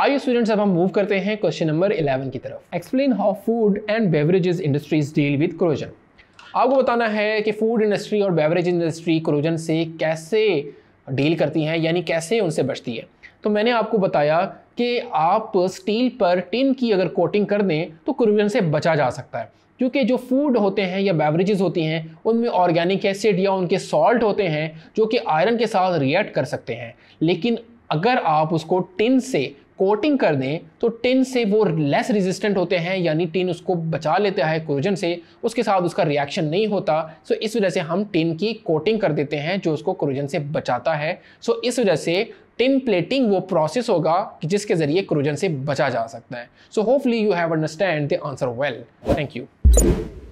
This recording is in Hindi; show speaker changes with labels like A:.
A: आइए स्टूडेंट्स अब हम मूव करते हैं क्वेश्चन नंबर 11 की तरफ explain how food and beverages industries deal with corrosion आपको बताना है कि फूड इंडस्ट्री और बेवरेज इंडस्ट्री क्रोजन से कैसे डील करती हैं यानी कैसे उनसे बचती है तो मैंने आपको बताया कि आप स्टील पर टिन की अगर कोटिंग कर दें तो क्रोजन से बचा जा सकता है क्योंकि जो फूड होते हैं या बेवरेजेस होती हैं उनमें ऑर्गेनिक एसिड या उनके सॉल्ट होते हैं जो कि आयरन के साथ रिएक्ट कर सकते हैं लेकिन अगर आप उसको टिन से कोटिंग कर दें तो टिन से वो लेस रेजिस्टेंट होते हैं यानी टिन उसको बचा लेता है क्रोजन से उसके साथ उसका रिएक्शन नहीं होता सो इस वजह से हम टिन की कोटिंग कर देते हैं जो उसको क्रोजन से बचाता है सो इस वजह से टिन प्लेटिंग वो प्रोसेस होगा कि जिसके ज़रिए क्रोजन से बचा जा सकता है so hopefully you have understand the answer well thank you